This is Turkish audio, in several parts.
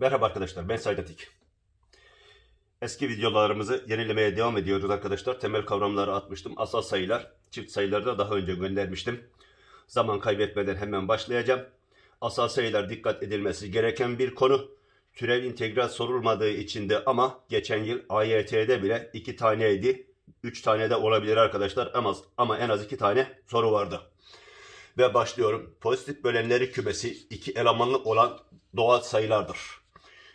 Merhaba arkadaşlar ben Saydatik. Eski videolarımızı yenilemeye devam ediyoruz arkadaşlar. Temel kavramları atmıştım. Asal sayılar, çift sayıları da daha önce göndermiştim. Zaman kaybetmeden hemen başlayacağım. Asal sayılar dikkat edilmesi gereken bir konu. Türev integral sorulmadığı içinde ama geçen yıl AYT'de bile 2 taneydi. 3 tane de olabilir arkadaşlar ama, ama en az 2 tane soru vardı ve başlıyorum. Pozitif bölenleri kümesi iki elemanlı olan doğal sayılardır.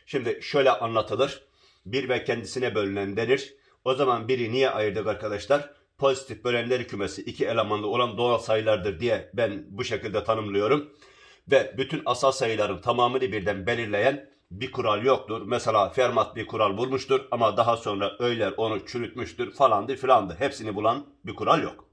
Şimdi şöyle anlatılır. Bir ve kendisine bölünen denir. O zaman biri niye ayırdık arkadaşlar? Pozitif bölenleri kümesi iki elemanlı olan doğal sayılardır diye ben bu şekilde tanımlıyorum. Ve bütün asal sayıların tamamını birden belirleyen bir kural yoktur. Mesela Fermat bir kural bulmuştur ama daha sonra Öyler onu çürütmüştür falandı filandı. Hepsini bulan bir kural yok.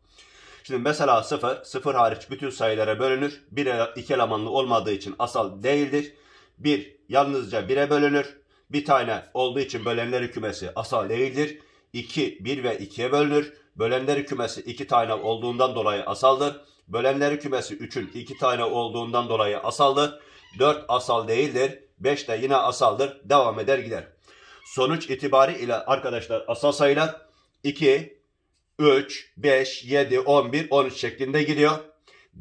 Şimdi mesela 0, 0 hariç bütün sayılara bölünür. Bir iki elemanlı olmadığı için asal değildir bir yalnızca bire bölünür. Bir tane olduğu için bölenleri kümesi asal değildir. 2 bir ve ikiye bölünür. Bölenleri kümesi iki tane olduğundan dolayı asaldır. Bölenleri kümesi üçün iki tane olduğundan dolayı asaldır. dört asal değildir. beş de yine asaldır. Devam eder gider. Sonuç itibari ile arkadaşlar asal sayılar 2, 3, 5, 7, 11, 13 şeklinde gidiyor.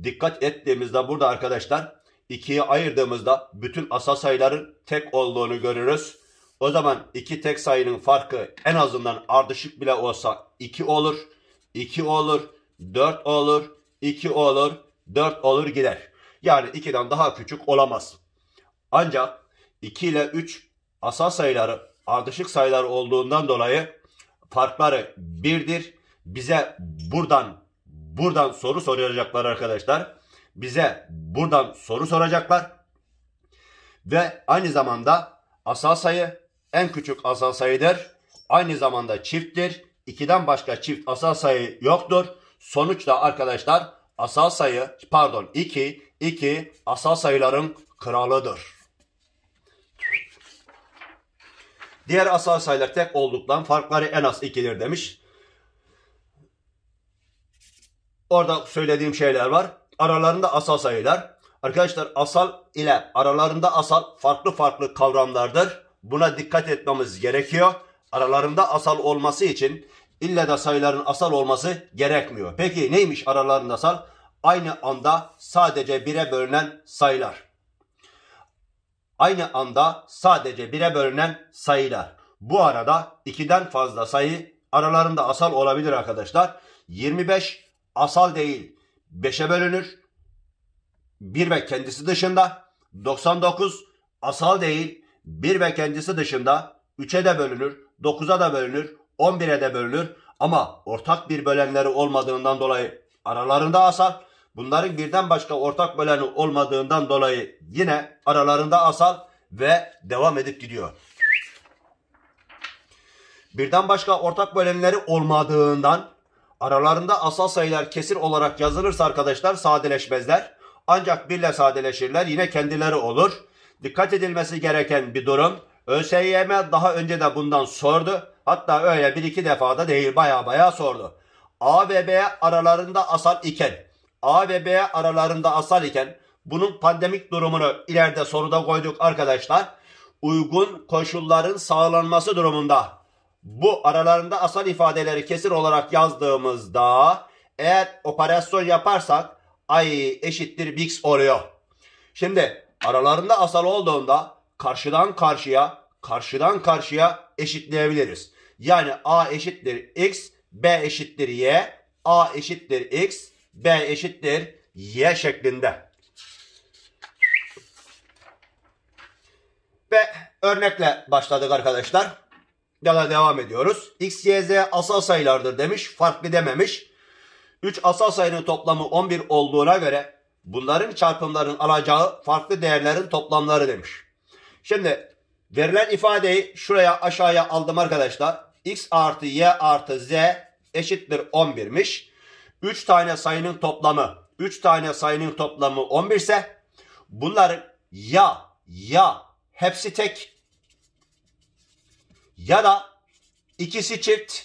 Dikkat ettiğimizde burada arkadaşlar ikiye ayırdığımızda bütün asal sayıların tek olduğunu görürüz. O zaman iki tek sayının farkı en azından ardışık bile olsa 2 olur, 2 olur, 4 olur, 2 olur, 4 olur gider. Yani 2'den daha küçük olamaz. Ancak 2 ile 3 asal sayıları ardışık sayılar olduğundan dolayı farkları birdir. Bize buradan buradan soru soracaklar arkadaşlar bize buradan soru soracaklar. Ve aynı zamanda asal sayı en küçük asal sayıdır. Aynı zamanda çifttir. 2'den başka çift asal sayı yoktur. Sonuçta arkadaşlar asal sayı pardon 2 2 asal sayıların kralıdır. Diğer asal sayılar tek olduktan farkları en az 2'dir demiş. Orada söylediğim şeyler var aralarında asal sayılar. Arkadaşlar asal ile aralarında asal farklı farklı kavramlardır. Buna dikkat etmemiz gerekiyor. Aralarında asal olması için illa da sayıların asal olması gerekmiyor. Peki neymiş aralarında asal? Aynı anda sadece bire bölünen sayılar. Aynı anda sadece bire bölünen sayılar. Bu arada 2'den fazla sayı aralarında asal olabilir arkadaşlar. 25 asal değil. 5'e bölünür. 1 ve kendisi dışında 99 asal değil 1 ve kendisi dışında 3'e de bölünür, 9'a da bölünür, 11'e de bölünür ama ortak bir bölenleri olmadığından dolayı aralarında asal, bunların birden başka ortak böleni olmadığından dolayı yine aralarında asal ve devam edip gidiyor. Birden başka ortak bölenleri olmadığından Aralarında asal sayılar kesir olarak yazılırsa arkadaşlar sadeleşmezler. Ancak birle sadeleşirler yine kendileri olur. Dikkat edilmesi gereken bir durum. ÖSYM daha önce de bundan sordu. Hatta öyle bir iki defada değil baya baya sordu. A ve B aralarında asal iken, A ve B aralarında asal iken bunun pandemik durumunu ileride soruda koyduk arkadaşlar. Uygun koşulların sağlanması durumunda bu aralarında asal ifadeleri kesir olarak yazdığımızda eğer operasyon yaparsak ay eşittir bix oluyor. Şimdi aralarında asal olduğunda karşıdan karşıya karşıdan karşıya eşitleyebiliriz. Yani a eşittir x, b eşittir y, a eşittir x, b eşittir y şeklinde. Ve örnekle başladık arkadaşlar. Daha devam ediyoruz. X, Y, Z asal sayılardır demiş. Farklı dememiş. 3 asal sayının toplamı 11 olduğuna göre bunların çarpımların alacağı farklı değerlerin toplamları demiş. Şimdi verilen ifadeyi şuraya aşağıya aldım arkadaşlar. X artı Y artı Z eşittir 11'miş. 3 tane sayının toplamı 3 tane sayının toplamı 11 ise bunların ya ya hepsi tek ya da ikisi çift,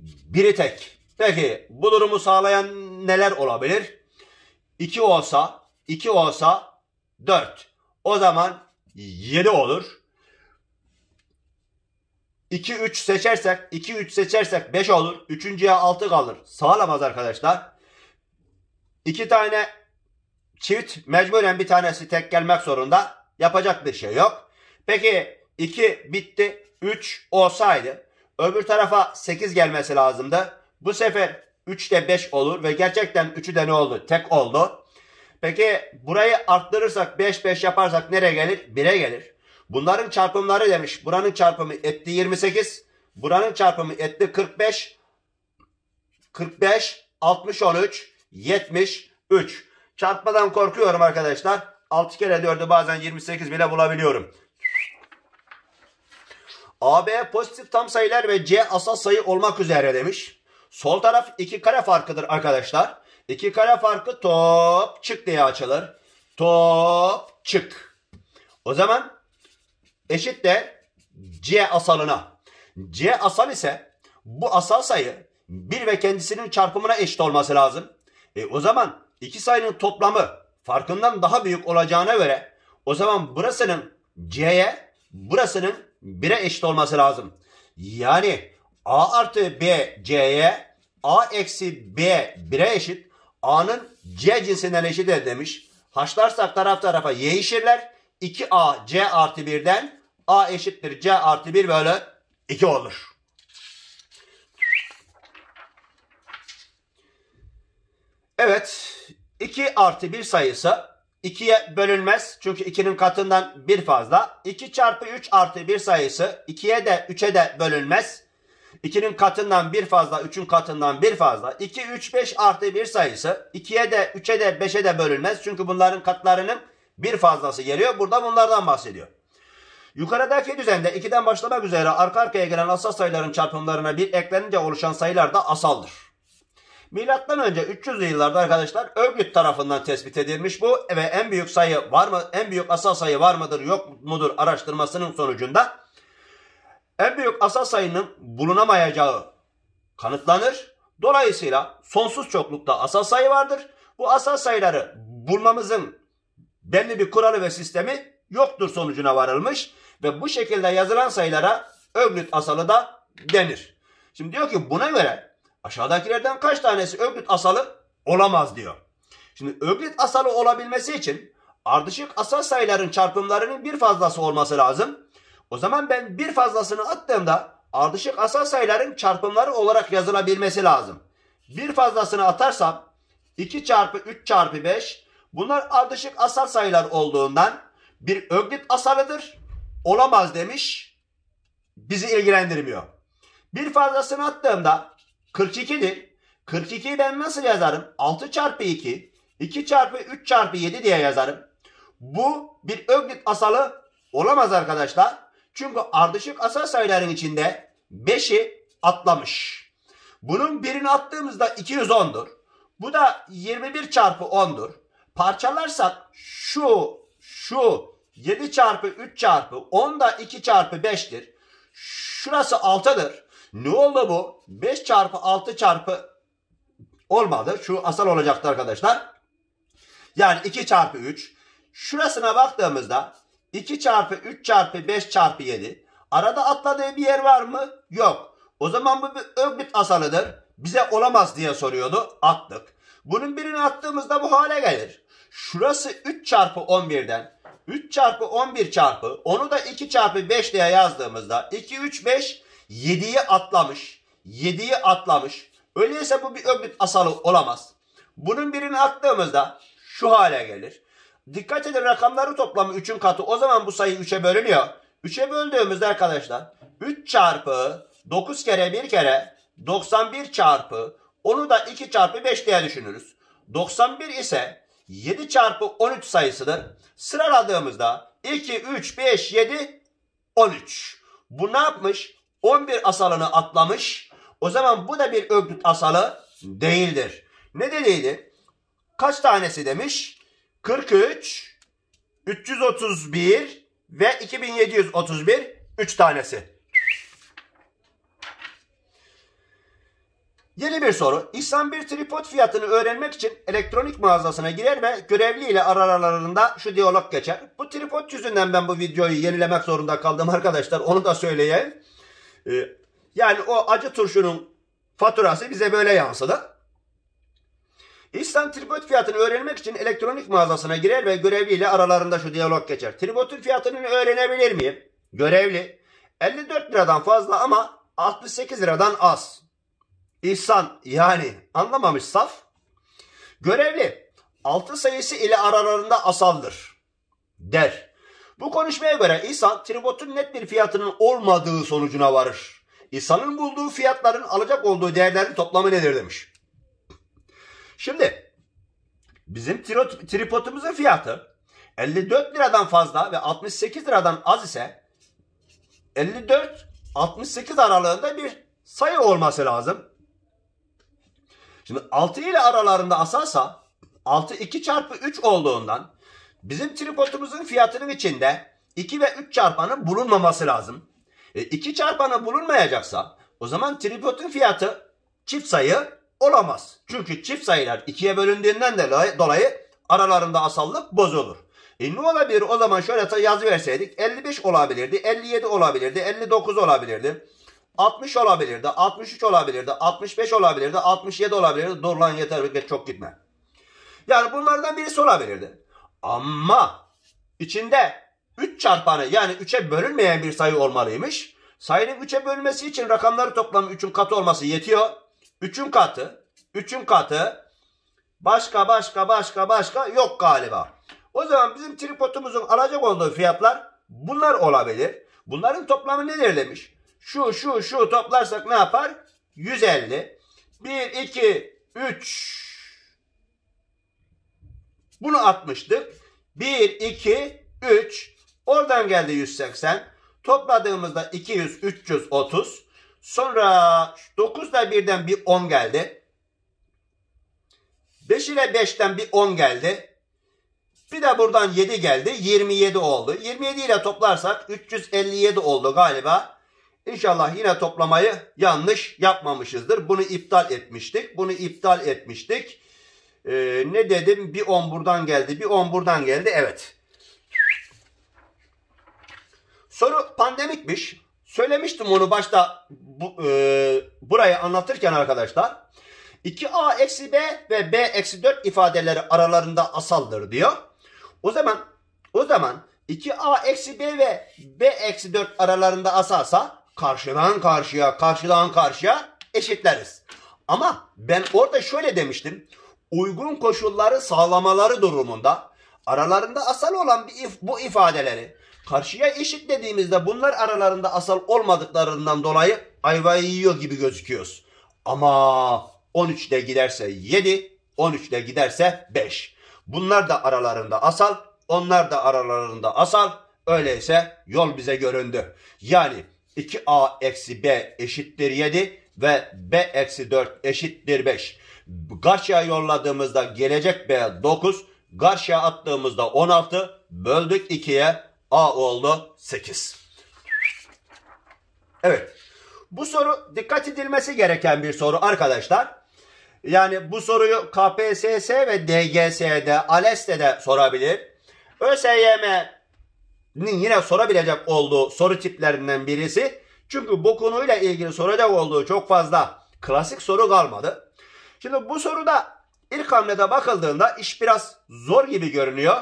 biri tek. Peki bu durumu sağlayan neler olabilir? 2 olsa, 2 olsa 4. O zaman 7 olur. 2 3 seçersek, 2 3 seçersek 5 olur. Üçüncüye 6 kalır. Sağlamaz arkadaşlar. 2 tane çift mecburen bir tanesi tek gelmek zorunda. Yapacak bir şey yok. Peki 2 bitti. 3 olsaydı öbür tarafa 8 gelmesi lazımdı. Bu sefer 3 de 5 olur ve gerçekten 3'ü de ne oldu? Tek oldu. Peki burayı arttırırsak 5 5 yaparsak nereye gelir? 1'e gelir. Bunların çarpımları demiş. Buranın çarpımı etti 28. Buranın çarpımı etti 45. 45, 60, 13, 73. Çarpmadan korkuyorum arkadaşlar. 6 kere 4'ü bazen 28 bile bulabiliyorum. AB pozitif tam sayılar ve C asal sayı olmak üzere demiş. Sol taraf iki kare farkıdır arkadaşlar. İki kare farkı top çık diye açılır. Top çık. O zaman eşit de C asalına. C asal ise bu asal sayı 1 ve kendisinin çarpımına eşit olması lazım. E o zaman iki sayının toplamı farkından daha büyük olacağına göre o zaman burasının C'ye burasının 1'e eşit olması lazım. Yani A artı B C'ye A eksi B 1'e eşit. A'nın C cinsinden eşit demiş. Haşlarsak taraf tarafa yeşirler. 2A C artı 1'den A eşittir C artı 1 böyle 2 olur. Evet. 2 artı 1 sayısı 2'ye bölünmez. Çünkü 2'nin katından 1 fazla. 2 çarpı 3 artı 1 sayısı 2'ye de 3'e de bölünmez. 2'nin katından 1 fazla, 3'ün katından 1 fazla. 2, 3, 5 artı 1 sayısı 2'ye de 3'e de 5'e de bölünmez. Çünkü bunların katlarının 1 fazlası geliyor. Burada bunlardan bahsediyor. Yukarıdaki düzende 2'den başlamak üzere arka arkaya gelen asal sayıların çarpımlarına 1 eklenince oluşan sayılar da asaldır. Milattan önce 300'lü yıllarda arkadaşlar örgüt tarafından tespit edilmiş bu ve en büyük sayı var mı en büyük asal sayı var mıdır yok mudur araştırmasının sonucunda en büyük asal sayının bulunamayacağı kanıtlanır. Dolayısıyla sonsuz çoklukta asal sayı vardır. Bu asal sayıları bulmamızın belli bir kuralı ve sistemi yoktur sonucuna varılmış ve bu şekilde yazılan sayılara örgüt asalı da denir. Şimdi diyor ki buna göre Aşağıdakilerden kaç tanesi Öglüt asalı olamaz diyor. Şimdi Öglüt asalı olabilmesi için ardışık asal sayıların çarpımlarının bir fazlası olması lazım. O zaman ben bir fazlasını attığımda ardışık asal sayıların çarpımları olarak yazılabilmesi lazım. Bir fazlasını atarsam 2 çarpı 3 çarpı 5 bunlar ardışık asal sayılar olduğundan bir öglit asalıdır. Olamaz demiş. Bizi ilgilendirmiyor. Bir fazlasını attığımda 42'dir. 42'yi ben nasıl yazarım? 6 çarpı 2, 2 çarpı 3 çarpı 7 diye yazarım. Bu bir öglit asalı olamaz arkadaşlar. Çünkü ardışık asal sayıların içinde 5'i atlamış. Bunun birini attığımızda 210'dur. Bu da 21 çarpı 10'dur. Parçalarsak şu, şu 7 çarpı 3 çarpı 10 da 2 çarpı 5'tir. Şurası 6'dır. Ne oldu bu? 5 çarpı 6 çarpı olmadı. Şu asal olacaktı arkadaşlar. Yani 2 çarpı 3. Şurasına baktığımızda 2 çarpı 3 çarpı 5 çarpı 7. Arada atladığı bir yer var mı? Yok. O zaman bu bir öblit asalıdır. Bize olamaz diye soruyordu. Attık. Bunun birini attığımızda bu hale gelir. Şurası 3 çarpı 11'den 3 çarpı 11 çarpı onu da 2 çarpı 5 diye yazdığımızda 2, 3, 5 7'yi atlamış. 7'yi atlamış. Öyleyse bu bir öbür asalı olamaz. Bunun birini attığımızda şu hale gelir. Dikkat edin rakamları toplamı 3'ün katı. O zaman bu sayı 3'e bölünüyor. 3'e böldüğümüzde arkadaşlar 3 çarpı 9 kere 1 kere 91 çarpı onu da 2 çarpı 5 diye düşünürüz. 91 ise 7 çarpı 13 sayısıdır. Sıraladığımızda 2, 3, 5, 7, 13. Bu ne yapmış? 11 asalını atlamış. O zaman bu da bir örgüt asalı değildir. Ne dediydi? Kaç tanesi demiş? 43, 331 ve 2731 3 tanesi. Yeni bir soru. İhsan bir tripod fiyatını öğrenmek için elektronik mağazasına girer ve görevli ile aralarında şu diyalog geçer. Bu tripod yüzünden ben bu videoyu yenilemek zorunda kaldım arkadaşlar. Onu da söyleyeyim. Ee, yani o acı turşunun faturası bize böyle yansıdı. İnsan tribut fiyatını öğrenmek için elektronik mağazasına girer ve görevliyle aralarında şu diyalog geçer. Tributun fiyatını öğrenebilir miyim? Görevli. 54 liradan fazla ama 68 liradan az. İhsan yani anlamamış saf. Görevli 6 sayısı ile aralarında asaldır der. Bu konuşmaya göre İhsan tribotun net bir fiyatının olmadığı sonucuna varır. İhsan'ın bulduğu fiyatların alacak olduğu değerlerin toplamı nedir demiş. Şimdi bizim tri fiyatı 54 liradan fazla ve 68 liradan az ise 54-68 aralığında bir sayı olması lazım. Şimdi 6 ile aralarında asarsa 6 2 çarpı 3 olduğundan Bizim tripodumuzun fiyatının içinde 2 ve 3 çarpanın bulunmaması lazım. 2 e, çarpanı bulunmayacaksa o zaman tripodun fiyatı çift sayı olamaz. Çünkü çift sayılar ikiye bölündüğünden de dolayı aralarında asallık bozulur. E ne olabilir o zaman şöyle yazı verseydik 55 olabilirdi, 57 olabilirdi, 59 olabilirdi. 60 olabilirdi, 63 olabilirdi, 65 olabilirdi, 67 olabilirdi. Dur lan yeter çok gitme. Yani bunlardan birisi olabilirdi. Ama içinde 3 çarpanı yani 3'e bölünmeyen bir sayı olmalıymış. Sayının 3'e bölünmesi için rakamları toplamı 3'ün katı olması yetiyor. 3'ün katı, 3'ün katı, başka başka başka başka yok galiba. O zaman bizim tripotumuzun alacak olduğu fiyatlar bunlar olabilir. Bunların toplamı nedir demiş. Şu şu şu toplarsak ne yapar? 150. 1, 2, 3, bunu atmıştık. 1, 2, 3. Oradan geldi 180. Topladığımızda 200, 330. Sonra 9 ile 1'den bir 10 geldi. 5 ile 5'ten bir 10 geldi. Bir de buradan 7 geldi. 27 oldu. 27 ile toplarsak 357 oldu galiba. İnşallah yine toplamayı yanlış yapmamışızdır. Bunu iptal etmiştik. Bunu iptal etmiştik. Ee, ne dedim? Bir on buradan geldi, bir on buradan geldi. Evet. Soru pandemikmiş. Söylemiştim onu başta bu, e, burayı anlatırken arkadaşlar. 2a eksi b ve b eksi 4 ifadeleri aralarında asaldır diyor. O zaman o zaman 2a eksi b ve b eksi 4 aralarında asalsa karşıdan karşıya karşıdan karşıya eşitleriz. Ama ben orada şöyle demiştim uygun koşulları sağlamaları durumunda aralarında asal olan bir if, bu ifadeleri karşıya eşit dediğimizde bunlar aralarında asal olmadıklarından dolayı ayvayı yiyor gibi gözüküyoruz. Ama 13'de giderse 7, 13'de giderse 5. Bunlar da aralarında asal, onlar da aralarında asal. Öyleyse yol bize göründü. Yani 2a eksi b eşittir 7 ve B eksi 4 eşittir 5. Karşıya yolladığımızda gelecek B 9. Karşıya attığımızda 16. Böldük 2'ye A oldu 8. Evet. Bu soru dikkat edilmesi gereken bir soru arkadaşlar. Yani bu soruyu KPSS ve DGS'de, ALES'te de sorabilir. ÖSYM'nin yine sorabilecek olduğu soru tiplerinden birisi çünkü bu konuyla ilgili soracak olduğu çok fazla klasik soru kalmadı. Şimdi bu soruda ilk hamlede bakıldığında iş biraz zor gibi görünüyor.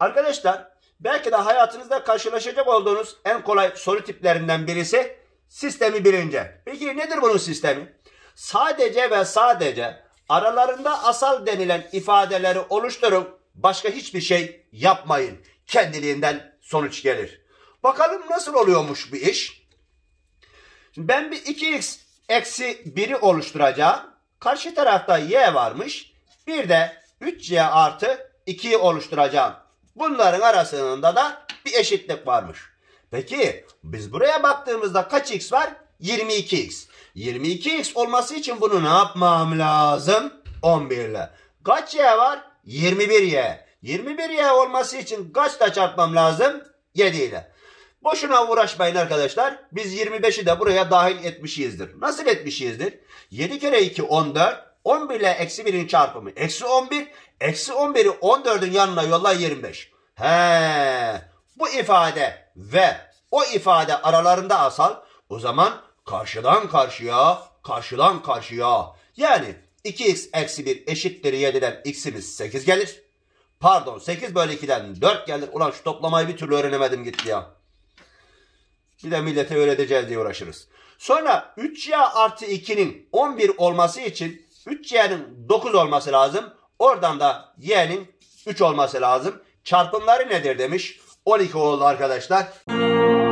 Arkadaşlar belki de hayatınızda karşılaşacak olduğunuz en kolay soru tiplerinden birisi sistemi bilince. Peki nedir bunun sistemi? Sadece ve sadece aralarında asal denilen ifadeleri oluşturup başka hiçbir şey yapmayın. Kendiliğinden sonuç gelir. Bakalım nasıl oluyormuş bir iş? Şimdi ben bir 2x eksi 1'i oluşturacağım. Karşı tarafta y varmış. Bir de 3y artı 2'yi oluşturacağım. Bunların arasında da bir eşitlik varmış. Peki biz buraya baktığımızda kaç x var? 22x. 22x olması için bunu ne yapmam lazım? 11 ile. Kaç y var? 21y. 21y olması için kaçla çarpmam lazım? 7 ile. Boşuna uğraşmayın arkadaşlar. Biz 25'i de buraya dahil etmişizdir. Nasıl etmişizdir? 7 kere 2 14. 11 ile eksi 1'in çarpımı eksi 11. Eksi 11'i 14'ün yanına yolla 25. He, bu ifade ve o ifade aralarında asal. O zaman karşıdan karşıya, karşıdan karşıya. Yani 2x eksi 1 eşittir 7'den x'imiz 8 gelir. Pardon 8 bölü 2'den 4 gelir. Ulan şu toplamayı bir türlü öğrenemedim gitti ya. Bir de millete öğreteceğiz diye uğraşırız. Sonra 3y artı 2'nin 11 olması için 3y'nin 9 olması lazım. Oradan da y'nin 3 olması lazım. Çarpımları nedir demiş. 12 oldu arkadaşlar.